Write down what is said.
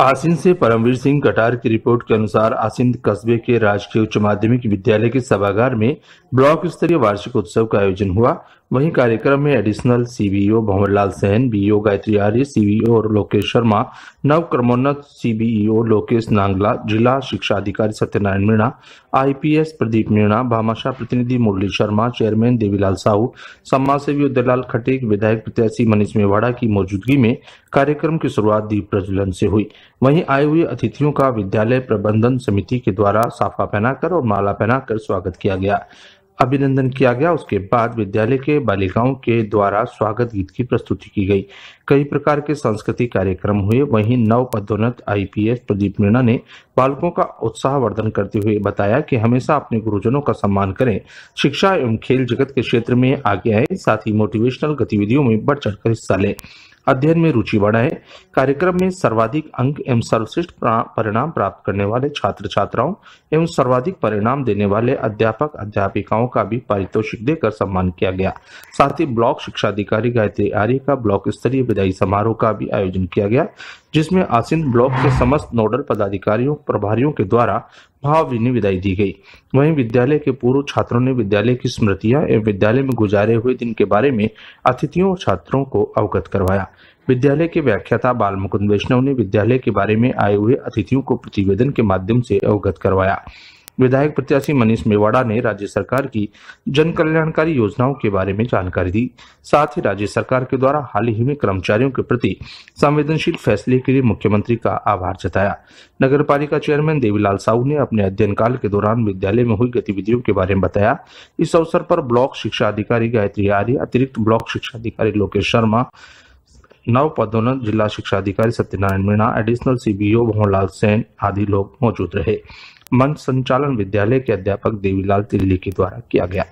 आसिंद से परमवीर सिंह कटार की रिपोर्ट के अनुसार आसिंद कस्बे के राजकीय उच्च माध्यमिक विद्यालय के सभागार में ब्लॉक स्तरीय वार्षिक उत्सव का आयोजन हुआ वहीं कार्यक्रम में additional CBO Bhanwarlal Sen BO Gayatri Arya CBO और लोकेश शर्मा नव क्रमोन्नत सीबीओ लोकेश नांगला जिला शिक्षा अधिकारी सत्यनारायण मीणा आईपीएस प्रदीप मीणा भामाशाह प्रतिनिधि मुरली शर्मा चेयरमैन देवीलाल साहू समाज सेवी उदयलाल खटेक विधायक प्रत्याशी मनीष मेवाड़ा की मौजूदगी में कार्यक्रम की शुरुआत दीप प्रज्वलन से हुई वहीं आए हुए अतिथियों का विद्यालय प्रबंधन समिति के द्वारा साफा पहनाकर और माला पहनाकर स्वागत किया गया अभिनंदन किया गया उसके बाद विद्यालय के बालिकाओं के द्वारा स्वागत गीत की प्रस्तुति की गई कई प्रकार के सांस्कृतिक कार्यक्रम हुए वहीं नव पदोन्नत आईपीएस प्रदीप मीणा ने बालकों का उत्साह वर्धन करते हुए बताया कि हमेशा अपने गुरुजनों का सम्मान करें शिक्षा एवं खेल जगत के क्षेत्र में आगे आए साथ ही मोटिवेशनल गतिविधियों में बढ़ चढ़कर हिस्सा लें अध्ययन में रुचि बढ़ाए कार्यक्रम में सर्वाधिक अंक एवं सर्वश्रेष्ठ परिणाम प्राप्त करने वाले छात्र छात्राओं एवं सर्वाधिक परिणाम देने वाले अध्यापक अध्यापिकाओं का भी पारितोषिक देकर सम्मान किया गया साथ ही ब्लॉक शिक्षा अधिकारी गायत्री आर्य का ब्लॉक स्तरीय विदाई समारोह का भी आयोजन किया गया जिसमें आसिन ब्लॉक के समस्त नोडल पदाधिकारियों प्रभारियों के द्वारा भाव विदाई दी गई वहीं विद्यालय के पूर्व छात्रों ने विद्यालय की स्मृतियां एवं विद्यालय में गुजारे हुए दिन के बारे में अतिथियों और छात्रों को अवगत करवाया विद्यालय के व्याख्याता बाल मुकुंद वैष्णव ने विद्यालय के बारे में आए हुए अतिथियों को प्रतिवेदन के माध्यम से अवगत करवाया विधायक प्रत्याशी मनीष मेवाड़ा ने राज्य सरकार की जन कल्याणकारी योजनाओं के बारे में जानकारी दी साथ ही राज्य सरकार के द्वारा हाल ही में कर्मचारियों के प्रति संवेदनशील फैसले के लिए मुख्यमंत्री का आभार जताया नगर पालिका चेयरमैन देवीलाल साहू ने अपने अध्ययन काल के दौरान विद्यालय में हुई गतिविधियों के बारे में बताया इस अवसर पर ब्लॉक शिक्षा अधिकारी गायत्री आर्य अतिरिक्त ब्लॉक शिक्षा अधिकारी लोकेश शर्मा नव पदोन्नत जिला शिक्षा अधिकारी सत्यनारायण मीणा एडिशनल सीबीओ भवनलाल सेन आदि लोग मौजूद रहे मंच संचालन विद्यालय के अध्यापक देवीलाल तिल्ली के द्वारा किया गया